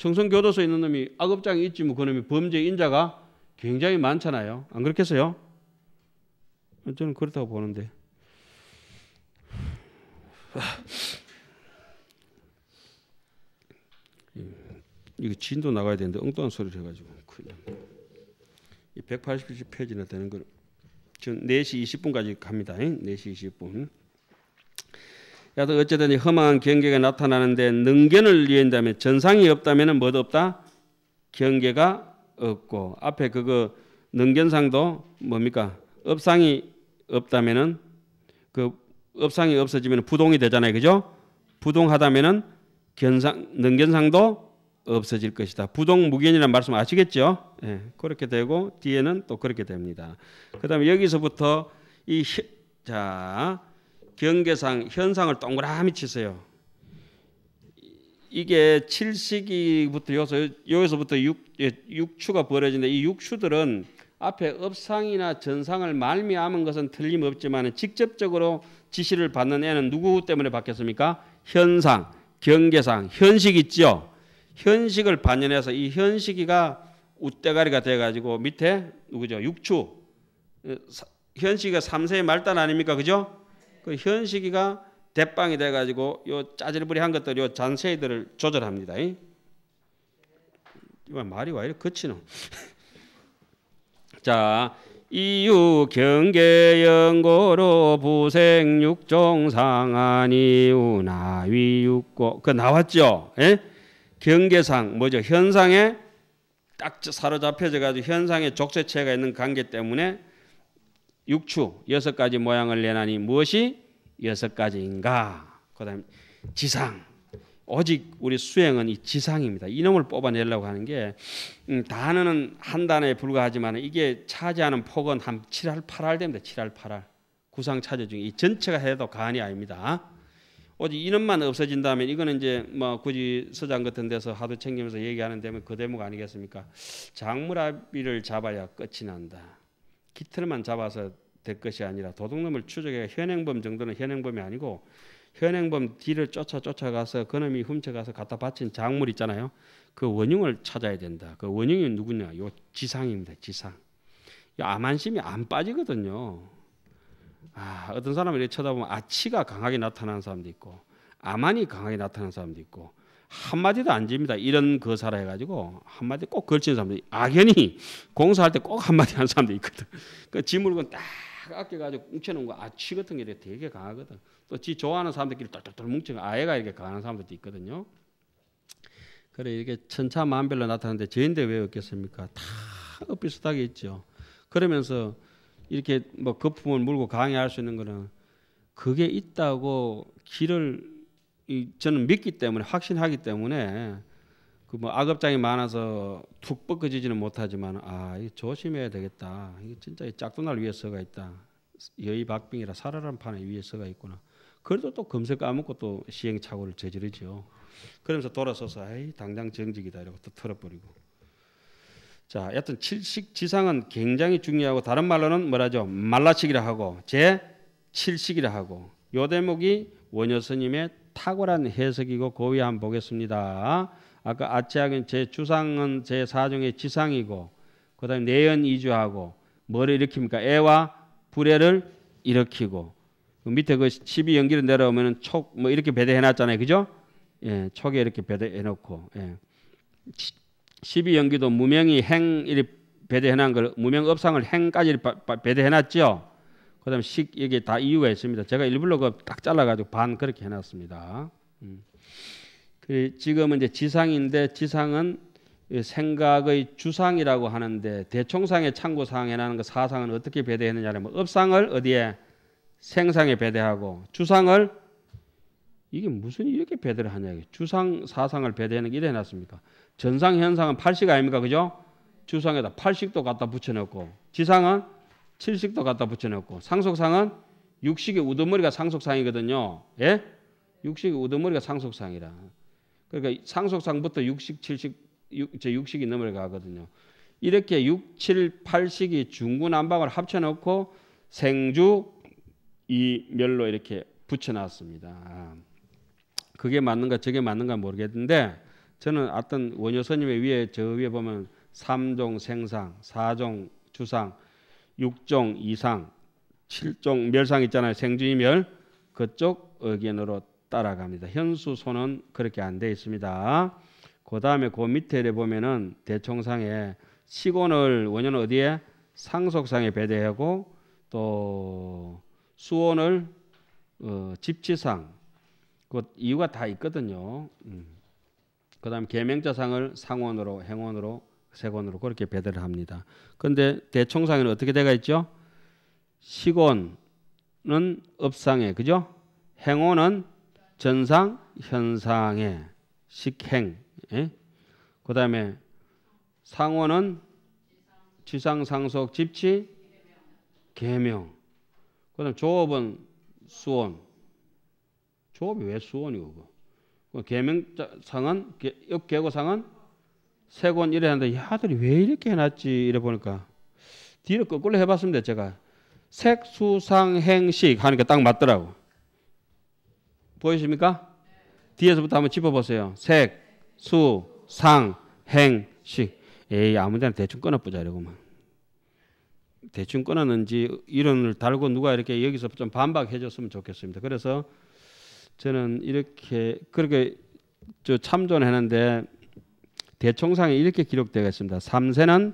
청성교도소에 있는 놈이 악업장이 있지 뭐 그놈이 범죄인자가 굉장히 많잖아요. 안 그렇겠어요? 저는 그렇다고 보는데. 이거 진도 나가야 되는데 엉뚱한 소리를 해가지고 180페이지나 되는 걸 지금 4시 20분까지 갑니다. 4시 20분. 여도 어쨌든 험한 경계가 나타나는데 능견을 이해다면 전상이 없다면은 뭐도 없다? 경계가 없고 앞에 그거 능견상도 뭡니까? 업상이 없다면은 그 업상이 없어지면 부동이 되잖아요. 그죠? 부동하다면은 견상 능견상도 없어질 것이다. 부동 무견이라는 말씀 아시겠죠? 예, 그렇게 되고 뒤에는 또 그렇게 됩니다. 그다음에 여기서부터 이자 경계상 현상을 동그라미 치세요. 이게 7시기부터 여기서, 여기서부터 6, 6추가 예, 벌어지데이 6추들은 앞에 업상이나 전상을 말미암은 것은 틀림없지만 직접적으로 지시를 받는 애는 누구 때문에 받겠습니까? 현상, 경계상, 현식 있죠. 현식을 반영해서 이 현식이가 웃대가리가 돼가지고 밑에 누구죠? 육추. 현식이가 3세의 말단 아닙니까? 그죠? 그 현식이가 대빵이 돼가지고 요 짜질부리한 것들 요 잔세이들을 조절합니다. 이거 말이 와 이래 거치노. 자 이유 경계 영고로 부생 육종 상하니 우나 위육고 그 나왔죠. 에? 예? 경계상 뭐죠 현상에 딱 사로잡혀져 가지고 현상에 족쇄체가 있는 관계 때문에 육추 여섯 가지 모양을 내나니 무엇이 여섯 가지인가? 그다음 지상 오직 우리 수행은 이 지상입니다. 이놈을 뽑아내려고 하는 게 음, 단어는 한 단어에 불과하지만 이게 차지하는 폭은 한칠할팔할 됩니다. 칠할팔할 구상 차지 중에 이 전체가 해도 간이 아닙니다. 오직 이놈만 없어진다면 이거는 이제 뭐 굳이 서장 같은 데서 하도 챙기면서 얘기하는 데면 그 대목 아니겠습니까? 장물아비를 잡아야 끝이 난다. 기틀만 잡아서 될 것이 아니라 도둑놈을 추적해 현행범 정도는 현행범이 아니고 현행범 뒤를 쫓아 쫓아가서 그놈이 훔쳐가서 갖다 바친 작물 있잖아요. 그 원흉을 찾아야 된다. 그 원흉이 누구냐? 요 지상입니다. 지상. 이 암한심이 안 빠지거든요. 아, 어떤 사람을 이렇게 쳐다보면 아치가 강하게 나타나는 사람도 있고 암만이 강하게 나타나는 사람도 있고 한마디도 안 집니다. 이런 거사라 해가지고 한마디 꼭 걸치는 사람들이 악연히 공사할 때 꼭 한마디 하는 사람들이 있거든. 그 지물건 딱 아껴가지고 뭉쳐놓은 거 아치 같은 게 되게 강하거든. 또 지 좋아하는 사람들끼리 똘똘똘 뭉쳐 아예가 이렇게 강한 사람들도 있거든요. 그래 이렇게 천차만별로 나타나는데 저인데왜 없겠습니까? 다 엇비슷하게 있죠. 그러면서 이렇게 뭐 거품을 물고 강의할 수 있는 거는 그게 있다고 길을 이 저는 믿기 때문에 확신하기 때문에 그 뭐 악업장이 많아서 툭벗어지지는 못하지만 아 이거 조심해야 되겠다. 이게 진짜 짝도 날 위해서가 있다. 여의박빙이라 살아란 판에 위해서가 있구나. 그래도 또 금세 까먹고 또 시행착오를 저지르죠. 그러면서 돌아서서 아이 당장 정직이다 이러고 또 털어버리고. 자, 여튼 칠식 지상은 굉장히 중요하고 다른 말로는 뭐라죠? 말라식이라 하고 제 칠식이라 하고 요 대목이 원효스님의 탁월한 해석이고 고위 한번 보겠습니다. 아까 아치학은 제 주상은 제 사정의 지상이고 그다음 내연 이주하고 뭐를 일으킵니까? 애와 불애를 일으키고 그 밑에 그12 연기를 내려오면은 촉뭐 이렇게 배대해 놨잖아요. 그죠? 예, 촉에 이렇게 배대해 놓고 예. 12 연기도 무명이 행이렇 배대해 놓은 걸 무명 업상을 행까지 배대해 놨죠. 그다음 식 여기 다 이유가 있습니다. 제가 일부러 그 딱 잘라가지고 반 그렇게 해놨습니다. 음. 그 지금은 이제 지상인데 지상은 생각의 주상이라고 하는데 대총상의 창구 상이라는그 사상은 어떻게 배대했느냐면 업상을 어디에 생상에 배대하고 주상을 이게 무슨 이렇게 배대를 하냐 주상 사상을 배대하는 게 이래 놨습니까? 전상 현상은 팔식 아닙니까 그죠? 주상에다 팔식도 갖다 붙여놓고 지상은 칠식도 갖다 붙여놓고 상속상은 육식의 우두머리가 상속상이거든요. 예? 육식의 우두머리가 상속상이라. 그러니까 상속상부터 육식, 칠식, 육, 제 육식이 넘어가거든요. 이렇게 6, 7, 8식이 중구난방을 합쳐놓고 생주 이 멸로 이렇게 붙여놨습니다. 그게 맞는가 저게 맞는가 모르겠는데 저는 어떤 원효 스님의 위에 저 위에 보면 3종 생상, 4종 주상, 6종 이상 7종 멸상 있잖아요. 생주의 멸 그쪽 의견으로 따라갑니다. 현수소는 그렇게 안 돼 있습니다. 그 다음에 그 밑에를 보면은 대청상에 시곤을 원년 어디에 상속상에 배대하고 또 수원을 어, 집치상 그 이유가 다 있거든요. 음. 그다음 에 계명자상을 상원으로 행원으로 세권으로 그렇게 배달을 합니다. 그런데 대청상에는 어떻게 돼가 있죠? 시곤은 업상에 그죠? 행원은 전상 현상에 식행. 예? 그다음에 상원은 지상 상속 집치 계명. 그다음 조업은 수원. 조업이 왜 수원이고? 계명상은 역 계고상은 세곤 이래 하는데 야, 아들이 왜 이렇게 해놨지 이래 보니까 뒤로 거꾸로 해봤습니다 제가 색수상행식 하는 게 딱 맞더라고 보이십니까? 뒤에서부터 한번 짚어보세요 색, 수, 상, 행, 식 에이 아무 데나 대충 끊어보자 이러고만 대충 끊었는지 이론을 달고 누가 이렇게 여기서 좀 반박해 줬으면 좋겠습니다 그래서 저는 이렇게 그렇게 저 참전했는데 대총상에 이렇게 기록되어 있습니다. 3세는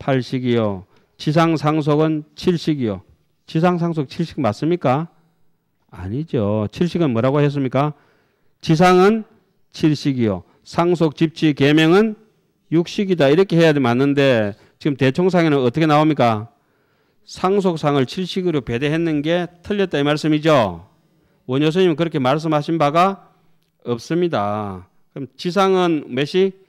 8식이요. 지상상속은 7식이요. 지상상속 7식 맞습니까? 아니죠. 7식은 뭐라고 했습니까? 지상은 7식이요. 상속, 집치, 계명은 6식이다. 이렇게 해야 맞는데 지금 대총상에는 어떻게 나옵니까? 상속상을 7식으로 배대했는 게 틀렸다 이 말씀이죠. 원효스님 그렇게 말씀하신 바가 없습니다. 그럼 지상은 몇식?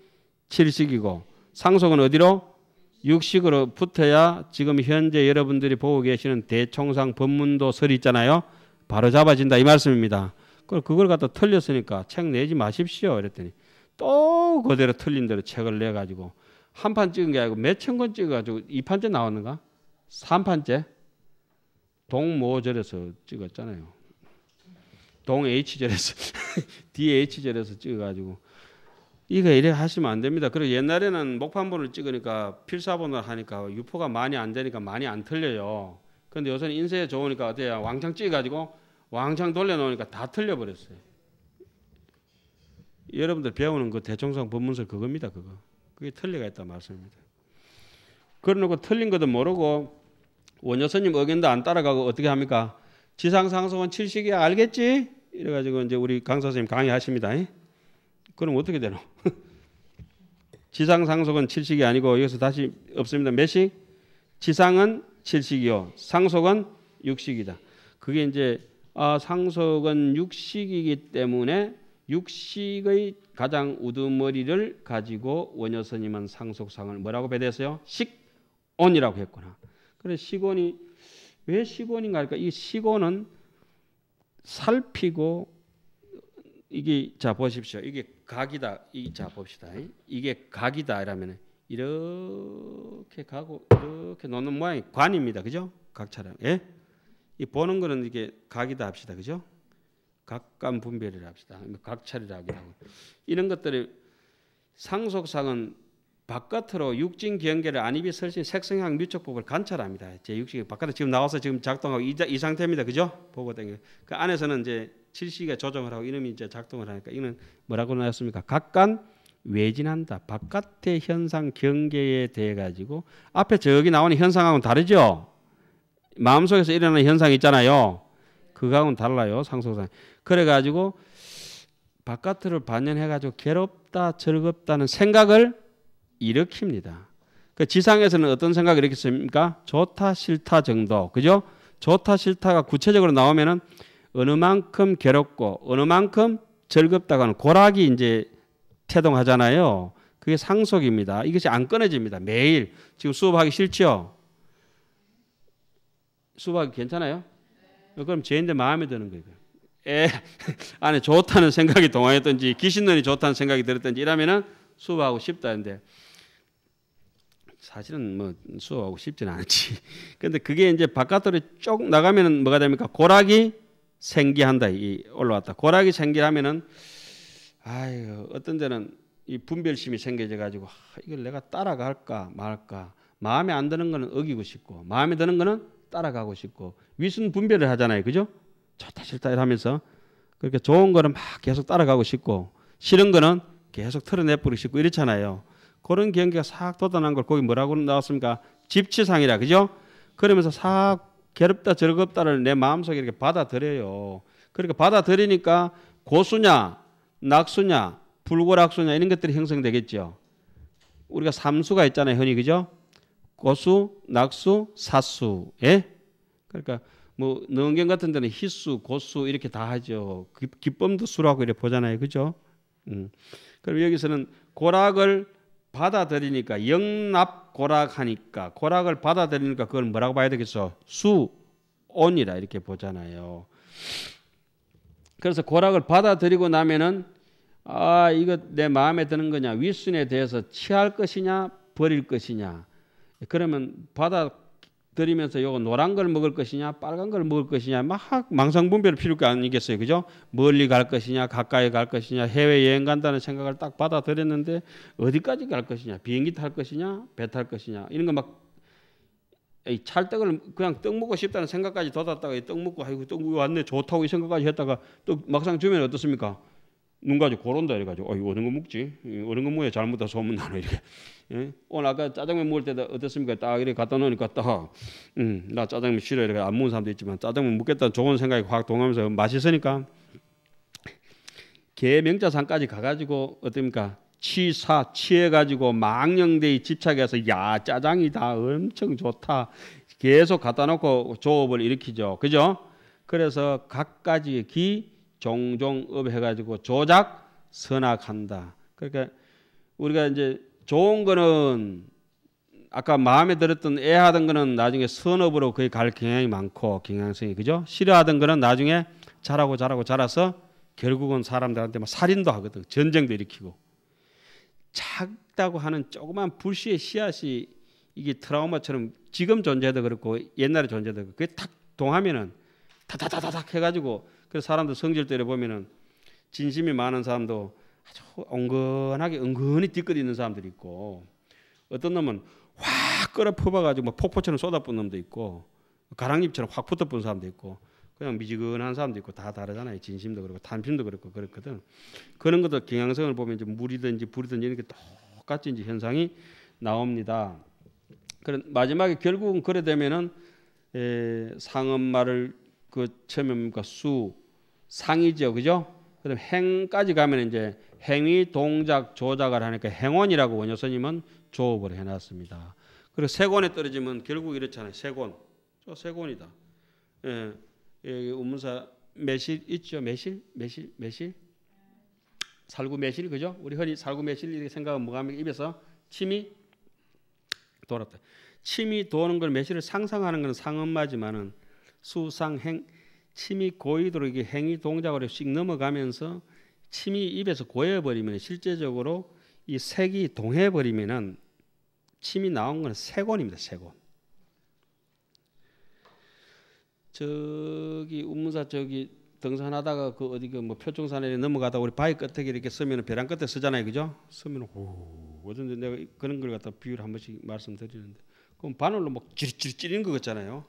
칠식이고 상속은 어디로? 육식으로 붙어야 지금 현재 여러분들이 보고 계시는 대총상 법문도 설이 있잖아요. 바로 잡아진다 이 말씀입니다. 그걸, 그걸 갖다 틀렸으니까 책 내지 마십시오. 이랬더니 또 그대로 틀린 대로 책을 내가지고 한 판 찍은 게 아니고 몇 천 권 찍어가지고 이판째 나왔는가? 삼판째 동모절에서 찍었잖아요. 동H절에서 DH절에서 찍어가지고 이거 이래 하시면 안 됩니다. 그리고 옛날에는 목판본을 찍으니까 필사본을 하니까 유포가 많이 안 되니까 많이 안 틀려요. 근데 요새는 인쇄 좋으니까 어때요? 왕창 찍어가지고 왕창 돌려놓으니까 다 틀려버렸어요. 여러분들 배우는 그 대청상 법문서 그겁니다. 그거. 그게 틀리가 있다 말씀입니다. 그러놓고 틀린 것도 모르고 원여스님 의견도 안 따라가고 어떻게 합니까? 지상상속은 칠식이야 알겠지? 이래가지고 이제 우리 강사선생님 강의하십니다. 그럼 어떻게 되노? 지상 상속은 칠식이 아니고 여기서 다시 없습니다. 몇식? 지상은 칠식이요. 상속은 육식이다. 그게 이제 아, 상속은 육식이기 때문에 육식의 가장 우두머리를 가지고 원효스님은 상속상을 뭐라고 배대했어요? 식온이라고 했구나. 그래 식온이 왜 식온인가 할까? 이 식온은 살피고 이게 자 보십시오. 이게 각이다. 이, 자 봅시다. 이게 각이다 이러면 이렇게 가고 이렇게 놓는 모양이 관입니다. 그죠? 각차량. 예? 이 보는 거는 이게 각이다 합시다. 그죠? 각감 분별이라 합시다. 각차리라 하기도 하고. 이런 것들이 상속상은 바깥으로 육진 경계를 안입이 설신 색성향 묘촉법을 관찰합니다. 제 육신이 바깥에 지금 나와서 지금 작동하고 이, 이 상태입니다. 그죠? 보고 땡겨. 그 안에서는 이제 실시에 조정을 하고 이놈이 이제 작동을 하니까 이는 뭐라고 나왔습니까? 각간 외진한다. 바깥의 현상 경계에 대해 가지고 앞에 저기 나오는 현상하고는 다르죠. 마음속에서 일어나는 현상 있잖아요. 그거하고는 달라요. 상속상. 그래 가지고 바깥을 반영해 가지고 괴롭다, 즐겁다는 생각을 일으킵니다. 그 지상에서는 어떤 생각이 일으켰습니까? 좋다, 싫다 정도. 그죠? 좋다, 싫다가 구체적으로 나오면은 어느 만큼 괴롭고 어느 만큼 즐겁다고 하는 고락이 이제 태동하잖아요. 그게 상속입니다. 이것이 안 끊어집니다. 매일 지금 수업하기 싫죠? 수업하기 괜찮아요? 그럼 죄인데 마음에 드는 거예요. 에, 예. 안에 좋다는 생각이 동화했든지 귀신론이 좋다는 생각이 들었든지 이러면은 수업하고 싶다는데 사실은 뭐 수업하고 싶지는 않지. 근데 그게 이제 바깥으로 쭉 나가면은 뭐가 됩니까? 고락이 생기한다 이 올라왔다. 고락이 생기라면은 아유 어떤 때는이 분별심이 생겨져 가지고 이걸 내가 따라갈까 말까 마음에 안 드는 거는 어기고 싶고 마음에 드는 거는 따라가고 싶고 위순 분별을 하잖아요, 그죠? 좋다 싫다 이러면서 그렇게 좋은 거는 막 계속 따라가고 싶고 싫은 거는 계속 털어내버리고 싶고 이렇잖아요. 그런 경계가 싹 돋아난 걸 거기 뭐라고 나왔습니까? 집치상이라 그죠? 그러면서 싹 괴롭다 즐겁다를 내 마음속에 이렇게 받아들여요. 그러니까 받아들이니까 고수냐, 낙수냐, 불고락수냐 이런 것들이 형성되겠죠. 우리가 삼수가 있잖아요, 흔히 그죠? 고수, 낙수, 사수. 예? 그러니까 뭐 능경 같은 데는 희수, 고수 이렇게 다 하죠. 기, 기쁨도 수라고 이렇게 보잖아요, 그죠? 음. 그럼 여기서는 고락을 받아들이니까 영납 고락하니까 고락을 받아들이니까 그걸 뭐라고 봐야 되겠어? 수온이라 이렇게 보잖아요. 그래서 고락을 받아들이고 나면은 아 이거 내 마음에 드는 거냐 윗순에 대해서 취할 것이냐 버릴 것이냐 그러면 받아 드리면서 요거 노란 걸 먹을 것이냐 빨간 걸 먹을 것이냐 막 망상분별 필요가 아니겠어요 그죠 멀리 갈 것이냐 가까이 갈 것이냐 해외여행 간다는 생각을 딱 받아들였는데 어디까지 갈 것이냐 비행기 탈 것이냐 배 탈 것이냐 이런 거막 이 찰떡을 그냥 떡 먹고 싶다는 생각까지 돋았다가 떡 먹고 아이고 떡 왔네 좋다고 이 생각까지 했다가 또 막상 주면 어떻습니까 눈 가지고 고른다 이래가지고 어이 어느 거 먹지 어느 거 뭐야 잘못다 소문 나네 이렇게 예? 오늘 아까 짜장면 먹을 때도 어땠습니까 딱 이렇게 갖다 놓으니까 딱나 음, 짜장면 싫어 이렇게 안 먹는 사람도 있지만 짜장면 먹겠다 좋은 생각이 확 동하면서 맛있으니까 개 명자산까지 가가지고 어떻습니까 치사 치해가지고 망령대에 집착해서 야 짜장이다 엄청 좋다 계속 갖다 놓고 조업을 일으키죠 그죠 그래서 각가지의 기 종종 업해가지고 조작 선악한다. 그러니까 우리가 이제 좋은 거는 아까 마음에 들었던 애하던 거는 나중에 선업으로 그게 갈 경향이 많고 경향성이 그죠? 싫어하던 거는 나중에 자라고 자라고 자라서 결국은 사람들한테 막 살인도 하거든. 전쟁도 일으키고. 작다고 하는 조그만 불씨의 씨앗이 이게 트라우마처럼 지금 존재도 그렇고 옛날에 존재도 그렇고 그게 탁 동하면은 다다다다닥 해가지고 그래서 사람들 성질들에 보면은 진심이 많은 사람도 아주 온건하게 은근히 뒤끝 있는 사람들이 있고 어떤 놈은 확 끌어 퍼봐가지고 폭포처럼 쏟아붓는 놈도 있고 가랑잎처럼 확 붙어본 붙 사람도 있고 그냥 미지근한 사람도 있고 다 다르잖아요. 진심도 그렇고 탄심도 그렇고 그렇거든. 그런 것도 경향성을 보면 이제 물이든지 불이든지 이렇게 똑같이 이제 현상이 나옵니다. 그런 마지막에 결국은 그래 되면은 에, 상업 말을 그 처음에 그니까수 상이죠. 그죠? 그럼 행까지 가면 이제 행위, 동작, 조작을 하니까 행원이라고 원효스님은 조업을 해놨습니다. 그리고 세곤에 떨어지면 결국 이렇잖아요. 세곤. 저 세곤이다. 예, 예, 문사 매실 있죠. 매실, 매실, 매실. 살구 매실 그죠? 우리 흔히 살구 매실 이렇게 생각하 뭐가 하면 입에서 침이 돌았다. 침이 도는 걸 매실을 상상하는 건 상음마지만은 수상행 침이 고이도록 이게 행위 동작으로 씩 넘어가면서 침이 입에서 고여버리면 실제적으로 이 색이 동해버리면은 침이 나온 건색곤입니다색곤 저기 운문사 저기 등산하다가 그 어디 그 뭐 표정산에 넘어가다 우리 바위 끝에 이렇게 쓰면 벼랑 끝에 쓰잖아요, 그죠? 쓰면 오 어쩐지 내가 그런 걸 갖다 비유를 한 번씩 말씀드리는데 그럼 바늘로 막 찌릿찌릿 찌는거 같잖아요.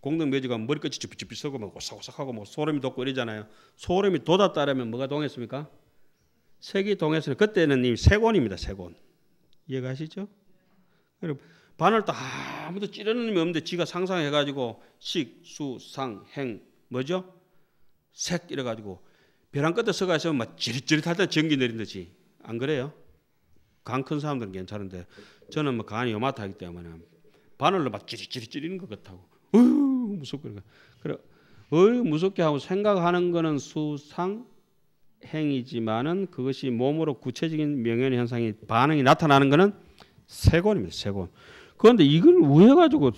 공동 묘지가 머리끝이 쥐삐쥐삐하고 막 오싹오싹하고 막 뭐 소름이 돋고 이러잖아요. 소름이 돋았다라면 뭐가 동했습니까? 색이 동했으니 그때는 이 색원입니다. 색원. 이해가시죠? 그리고 바늘 도 아무도 찌르는 놈이 없는데 지가 상상해가지고 식, 수, 상, 행 뭐죠? 색 이래가지고 벼랑 끝에 서가 있으면 막 찌릿찌릿할 때 전기 내린듯이안 그래요? 강 큰 사람들은 괜찮은데 저는 뭐 간이 요마하기 때문에 바늘로 막 찌릿찌릿 찌리는것 같다고 무섭거 그래 의 무섭게 하고 생각하는 거는 수상 행위지만은 그것이 몸으로 구체적인 명현 현상이 반응이 나타나는 거는 세곤입니다. 세곤. 그런데 이걸 우해 가지고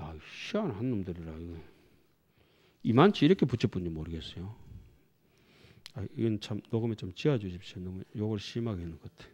야, 희한한 놈들이라 이거. 이만치 이렇게 붙여본지 모르겠어요. 아, 이건 참 녹음에 좀 지어 주십시오. 너무 욕을 심하게 하는 것 같아요.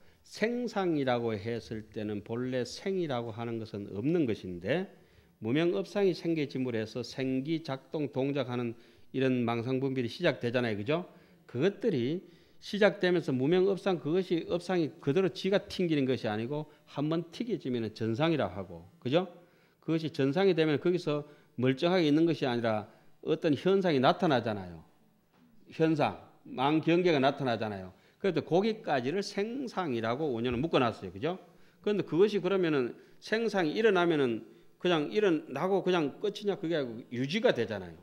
생상이라고 했을 때는 본래 생이라고 하는 것은 없는 것인데 무명업상이 생기지물에서 생기 작동 동작하는 이런 망상분비이 시작되잖아요, 그죠? 그것들이 시작되면서 무명업상 그것이 업상이 그대로 지가 튕기는 것이 아니고 한 번 튀겨지면 전상이라 하고, 그죠? 그것이 전상이 되면 거기서 멀쩡하게 있는 것이 아니라 어떤 현상이 나타나잖아요. 현상, 망 경계가 나타나잖아요. 그래도 거기까지를 생상이라고 원년을 묶어놨어요. 그죠? 그런데 그것이 그러면은 생상이 일어나면은 그냥 일어나고 그냥 끝이냐 그게 아니고 유지가 되잖아요.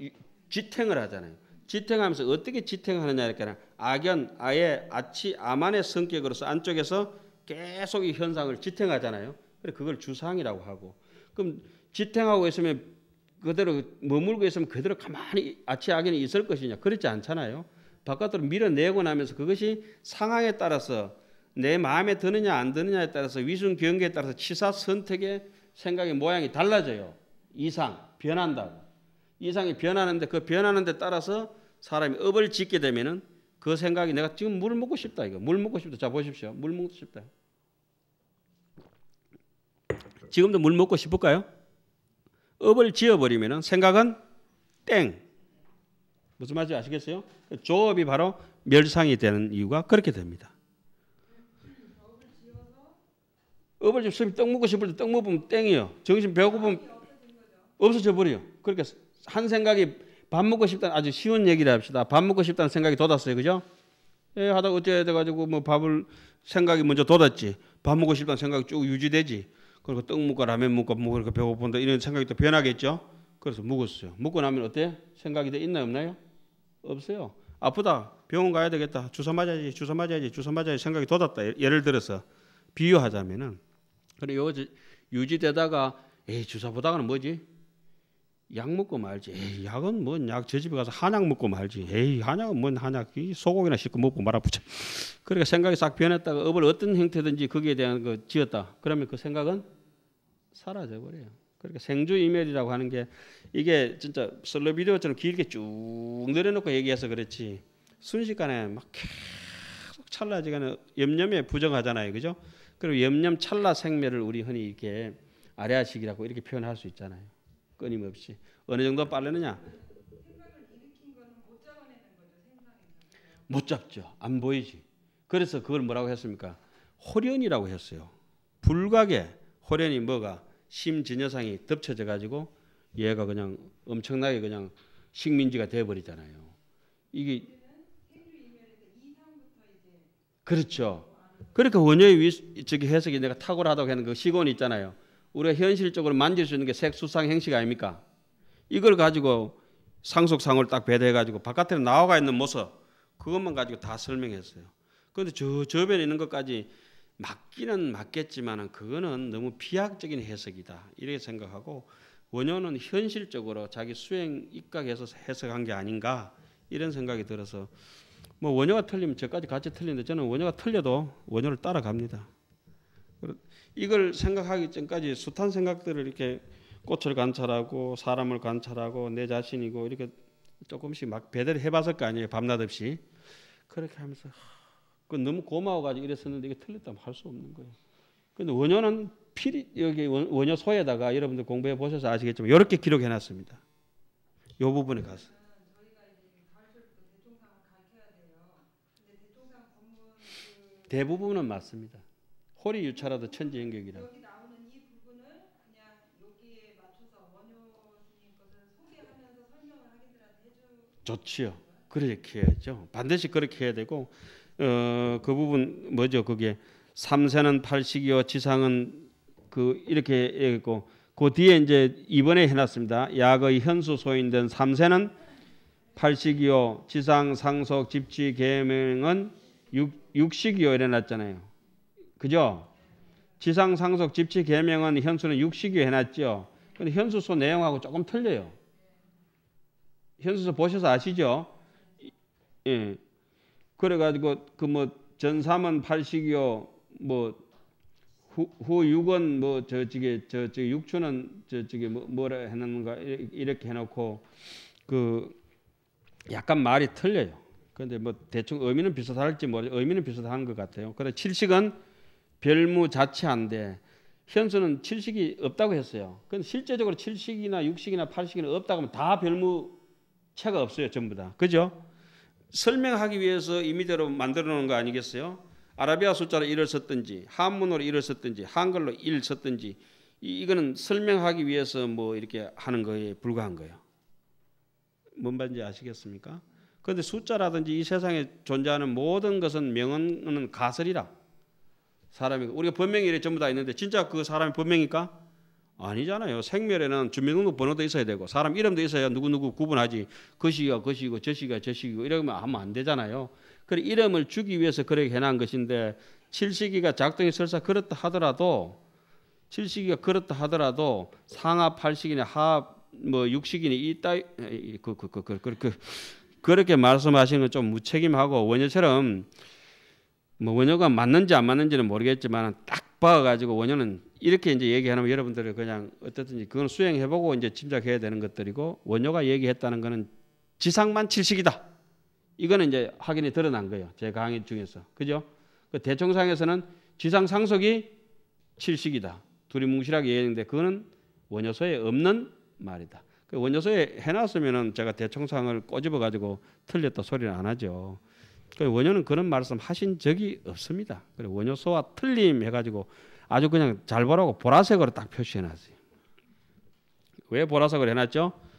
유, 지탱을 하잖아요. 지탱하면서 어떻게 지탱하느냐 이렇게 악연, 아예, 아치, 아만의 성격으로서 안쪽에서 계속 이 현상을 지탱하잖아요. 그래 그걸 주상이라고 하고 그럼 지탱하고 있으면 그대로 머물고 있으면 그대로 가만히 아치 악연이 있을 것이냐 그렇지 않잖아요. 바깥으로 밀어내고 나면서 그것이 상황에 따라서 내 마음에 드느냐 안 드느냐에 따라서 위순 경계에 따라서 치사 선택의 생각의 모양이 달라져요. 이상 변한다고. 이상이 변하는데 그 변하는 데 따라서 사람이 업을 짓게 되면은 그 생각이 내가 지금 물 먹고 싶다 이거. 물 먹고 싶다. 자 보십시오. 물 먹고 싶다. 지금도 물 먹고 싶을까요? 업을 지어버리면은 생각은 땡. 무슨 말인지 아시겠어요? 조업이 바로 멸상이 되는 이유가 그렇게 됩니다. 업을 지으면 떡 먹고 싶을 때 떡 먹으면 땡이요. 정신 배고프면 없어져 버려요. 그러니한 생각이 밥 먹고 싶다는 아주 쉬운 얘기를 합시다. 밥 먹고 싶다는 생각이 돋았어요. 그죠? 예, 하다 어째 돼가지고 뭐 밥을 생각이 먼저 돋았지. 밥 먹고 싶다는 생각이 쭉 유지되지. 그리고 떡 먹고 라면 먹고 뭐 이렇게 배고픈다 이런 생각이 또 변하겠죠. 그래서 묵었어요. 묵고 나면 어때? 생각이 더있나 없나요? 없어요. 아프다. 병원 가야 되겠다. 주사 맞아야지. 주사 맞아야지. 주사 맞아야지 생각이 돋았다. 예, 예를 들어서 비유하자면은 그래 요 유지되다가 에이 주사 보다가는 뭐지? 약 먹고 말지. 에이 약은 뭔약저 집에 가서 한약 먹고 말지. 에이 한약은 뭔 한약? 이 소고기나 씻고 먹고 말아붙여. 그러니까 생각이 싹 변했다가 업을 어떤 형태든지 거기에 대한 그 지었다. 그러면 그 생각은 사라져 버려요. 그러니까 생주 이메일이라고 하는 게 이게 진짜 슬로 비디오처럼 길게 쭉 늘어놓고 얘기해서 그렇지 순식간에 막 계속 찰나 지간에 염염에 부정하잖아요, 그죠? 그리고 염염 찰나 생멸을 우리 흔히 이렇게 아래아식이라고 이렇게 표현할 수 있잖아요. 끊임없이 어느 정도 빨르느냐못 잡죠. 안 보이지. 그래서 그걸 뭐라고 했습니까? 호련이라고 했어요. 불가게 호련이 뭐가 심진여상이 덮쳐져 가지고 얘가 그냥 엄청나게 그냥 식민지가 돼버리잖아요. 이게 그렇죠. 그러니까 원효의 위, 저기 해석이 내가 탁월하다고 하는 그 시곤이 있잖아요. 우리가 현실적으로 만질 수 있는 게 색수상 행식 아닙니까? 이걸 가지고 상속상을 딱 배대해가지고 바깥에 나와가 있는 모습 그것만 가지고 다 설명했어요. 그런데 저 저변에 있는 것까지 맞기는 맞겠지만 그거는 너무 비약적인 해석이다 이렇게 생각하고 원효는 현실적으로 자기 수행 입각해서 해석한 게 아닌가 이런 생각이 들어서 뭐 원효가 틀리면 저까지 같이 틀리는데 저는 원효가 틀려도 원효를 따라갑니다. 이걸 생각하기 전까지 숱한 생각들을 이렇게 꽃을 관찰하고 사람을 관찰하고 내 자신이고 이렇게 조금씩 막 배대를 해봤을 거 아니에요 밤낮 없이 그렇게 하면서 그 너무 고마워가지고 이랬었는데 이게 틀렸다면 할 수 없는 거예요. 근데 원효는 필 여기 원효 소에다가 여러분들 공부해 보셔서 아시겠지만 이렇게 기록해 놨습니다. 이 부분에 가서. 대부분은 맞습니다. 호리 유차라도 천지 연격이라. 좋지요. 그렇게 해야죠. 반드시 그렇게 해야 되고 어, 그 부분 뭐죠? 그게 삼세는 팔식이요 지상은 그 이렇게 있고 그 뒤에 이제 이번에 해놨습니다. 약의 현수 소인된 삼세는 팔식이요 지상 상속 집지 계명은 육, 식이요 이래 놨잖아요. 그죠? 지상 상속 집지 계명은 현수는 육식이요 해놨죠. 근데 현수소 내용하고 조금 틀려요. 현수소 보셔서 아시죠? 예. 그래가지고 그 뭐 전삼은 팔식이요 뭐 후, 후 육은 뭐 저쪽에 저쪽 육추는 저쪽에 뭐, 뭐라 해놨는가 이렇게 해놓고 그 약간 말이 틀려요. 그런데뭐 대충 의미는 비슷할지 모르 의미는 비슷한 것 같아요. 그래 칠식은 별무 자체한데 현수는 칠식이 없다고 했어요. 근데 실제적으로 칠식이나 육식이나 팔식이나 없다고 하면 다 별무 체가 없어요. 전부 다. 그죠? 설명하기 위해서 임의대로 만들어 놓은 거 아니겠어요? 아라비아 숫자로 1을 썼든지 한문으로 1을 썼든지 한글로 1 썼든지 이, 거는 설명하기 위해서 뭐 이렇게 하는 거에 불과한 거예요. 뭔 말인지 아시겠습니까? 그런데 숫자라든지 이 세상에 존재하는 모든 것은 명언은 가설이라 사람이 우리가 본명이 전부 다 있는데 진짜 그 사람이 본명일까? 아니잖아요. 생멸에는 주민등록번호도 있어야 되고 사람 이름도 있어야 누구누구 구분하지. 그 시기가 그 시기고 저 시기가 저 시기고 이러면 하면 안 되잖아요. 그래 이름을 주기 위해서 그렇게 해놓은 것인데 칠시기가 작동이 설사 그렇다 하더라도 칠시기가 그렇다 하더라도 상하 팔시기나 하합 뭐 육시기니 이따 그그그그그 그, 그, 그, 그렇게 말씀하시는 건 좀 무책임하고 원효처럼 뭐 원효가 맞는지 안 맞는지는 모르겠지만 딱봐가지고 원효는 이렇게 이제 얘기하면 여러분들은 그냥 어쨌든지 그건 수행해보고 이제 짐작해야 되는 것들이고 원효가 얘기했다는 것은 지상만 칠식이다. 이거는 이제 확인이 드러난 거예요. 제 강의 중에서. 그죠? 그 대청상에서는 지상 상속이 칠식이다. 둘이 뭉실하게 얘기했는데 그거는 원효소에 없는 말이다. 그 원효소에 해놨으면은 제가 대청상을 꼬집어 가지고 틀렸다 소리를안 하죠. 그 원효는 그런 말씀 하신 적이 없습니다. 그래 원효소와 틀림 해가지고 아주 그냥 잘 보라고 보라색으로 딱 표시해 놨어요. 왜 보라색으로 해놨죠?